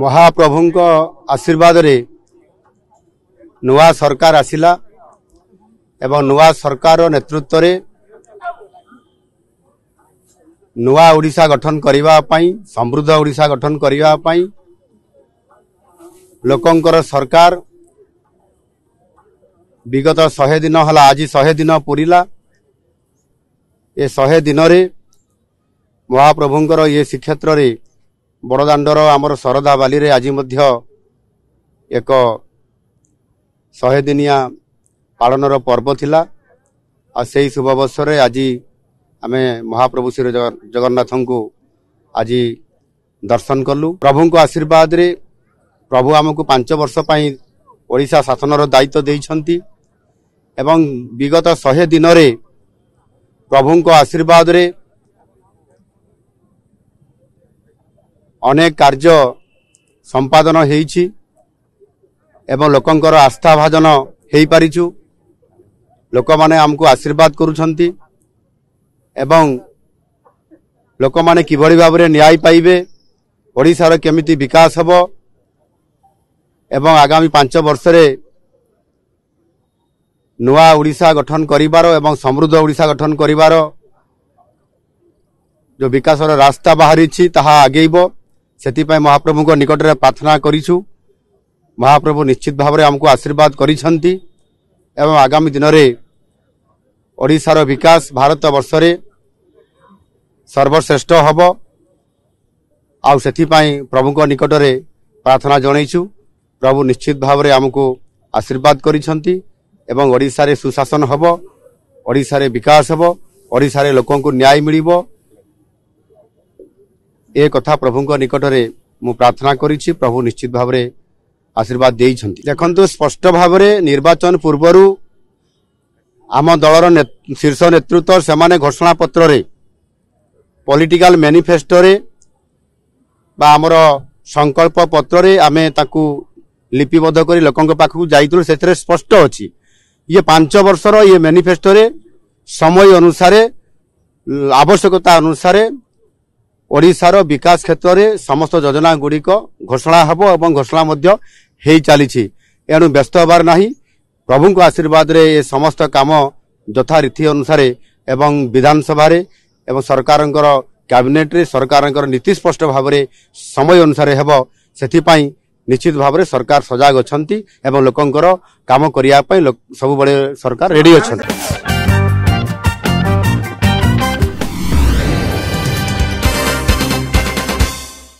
ମହାପ୍ରଭୁଙ୍କ ଆଶୀର୍ବାଦରେ ନୂଆ ସରକାର ଆସିଲା ଏବଂ ନୂଆ ସରକାରର ନେତୃତ୍ୱରେ ନୂଆ ଓଡ଼ିଶା ଗଠନ କରିବା ପାଇଁ ସମୃଦ୍ଧ ଓଡ଼ିଶା ଗଠନ କରିବା ପାଇଁ ଲୋକଙ୍କର ସରକାର ବିଗତ ଶହେ ଦିନ ହେଲା ଆଜି ଶହେ ଦିନ ପୁରିଲା ଏ ଶହେ ଦିନରେ ମହାପ୍ରଭୁଙ୍କର ଏ ଶ୍ରୀକ୍ଷେତ୍ରରେ ବଡ଼ଦାଣ୍ଡର ଆମର ଶରଧା ବାଲିରେ ଆଜି ମଧ୍ୟ ଏକ ଶହେ ଦିନିଆ ପାଳନର ପର୍ବ ଥିଲା ଆଉ ସେହି ଶୁଭ ଅବସରରେ ଆଜି ଆମେ ମହାପ୍ରଭୁ ଶ୍ରୀ ଜଗନ୍ନାଥଙ୍କୁ ଆଜି ଦର୍ଶନ କଲୁ ପ୍ରଭୁଙ୍କ ଆଶୀର୍ବାଦରେ ପ୍ରଭୁ ଆମକୁ ପାଞ୍ଚ ବର୍ଷ ପାଇଁ ଓଡ଼ିଶା ଶାସନର ଦାୟିତ୍ୱ ଦେଇଛନ୍ତି ଏବଂ ବିଗତ ଶହେ ଦିନରେ ପ୍ରଭୁଙ୍କ ଆଶୀର୍ବାଦରେ ଅନେକ କାର୍ଯ୍ୟ ସମ୍ପାଦନ ହୋଇଛି ଏବଂ ଲୋକଙ୍କର ଆସ୍ଥାଭାଜନ ହୋଇପାରିଛୁ ଲୋକମାନେ ଆମକୁ ଆଶୀର୍ବାଦ କରୁଛନ୍ତି ଏବଂ ଲୋକମାନେ କିଭଳି ଭାବରେ ନ୍ୟାୟ ପାଇବେ ଓଡ଼ିଶାର କେମିତି ବିକାଶ ହେବ ଏବଂ ଆଗାମୀ ପାଞ୍ଚ ବର୍ଷରେ ନୂଆ ଓଡ଼ିଶା ଗଠନ କରିବାର ଏବଂ ସମୃଦ୍ଧ ଓଡ଼ିଶା ଗଠନ କରିବାର ଯେଉଁ ବିକାଶର ରାସ୍ତା ବାହାରିଛି ତାହା ଆଗେଇବ ସେଥିପାଇଁ ମହାପ୍ରଭୁଙ୍କ ନିକଟରେ ପ୍ରାର୍ଥନା କରିଛୁ ମହାପ୍ରଭୁ ନିଶ୍ଚିତ ଭାବରେ ଆମକୁ ଆଶୀର୍ବାଦ କରିଛନ୍ତି ଏବଂ ଆଗାମୀ ଦିନରେ ଓଡ଼ିଶାର ବିକାଶ ଭାରତବର୍ଷରେ ସର୍ବଶ୍ରେଷ୍ଠ ହେବ ଆଉ ସେଥିପାଇଁ ପ୍ରଭୁଙ୍କ ନିକଟରେ ପ୍ରାର୍ଥନା ଜଣାଇଛୁ ପ୍ରଭୁ ନିଶ୍ଚିତ ଭାବରେ ଆମକୁ ଆଶୀର୍ବାଦ କରିଛନ୍ତି ଏବଂ ଓଡ଼ିଶାରେ ସୁଶାସନ ହେବ ଓଡ଼ିଶାରେ ବିକାଶ ହେବ ଓଡ଼ିଶାରେ ଲୋକଙ୍କୁ ନ୍ୟାୟ ମିଳିବ ଏ କଥା ପ୍ରଭୁଙ୍କ ନିକଟରେ ମୁଁ ପ୍ରାର୍ଥନା କରିଛି ପ୍ରଭୁ ନିଶ୍ଚିତ ଭାବରେ ଆଶୀର୍ବାଦ ଦେଇଛନ୍ତି ଦେଖନ୍ତୁ ସ୍ପଷ୍ଟ ଭାବରେ ନିର୍ବାଚନ ପୂର୍ବରୁ ଆମ ଦଳର ଶୀର୍ଷ ନେତୃତ୍ୱ ସେମାନେ ଘୋଷଣାପତ୍ରରେ ପଲିଟିକାଲ ମ୍ୟାନିଫେଷ୍ଟୋରେ ବା ଆମର ସଂକଳ୍ପ ପତ୍ରରେ ଆମେ ତାକୁ লিপিবদ্ধ করে লোক পাখু যাই সেথে স্পষ্ট অছি ইয়ে পাঁচ বর্ষর ইয়ে ম্যানিফেস্টোরে সময় অনুসারে আবশ্যকতা অনুসারে ଓଡ଼ିଶାର ବିକାଶ କ୍ଷେତ୍ରରେ ସମସ୍ତ ଯୋଜନା ଗୁଡ଼ିକ ଘୋଷଣା ହେବ ଏବଂ ଘୋଷଣା ମଧ୍ୟ ହେଇ ଚାଲିଛି ଏଣୁ ବ୍ୟସ୍ତ ହେବାର ନାହିଁ ପ୍ରଭୁଙ୍କ ଆଶୀର୍ବାଦରେ ଏ ସମସ୍ତ କାମ ଯଥାରୀତି ଅନୁସାରେ ଏବଂ ବିଧାନସଭାରେ ଏବଂ ସରକାରଙ୍କର କ୍ୟାବିନେଟ୍ରେ ସରକାରଙ୍କର ନୀତି ସ୍ପଷ୍ଟ ଭାବରେ ସମୟ ଅନୁସାରେ ହେବ ସେଥିପାଇଁ ନିଶ୍ଚିତ ଭାବରେ ସରକାର ସଜାଗ ଅଛନ୍ତି ଏବଂ ଲୋକଙ୍କର କାମ କରିବା ପାଇଁ ସବୁବେଳେ ସରକାର ରେଡ଼ି ଅଛନ୍ତି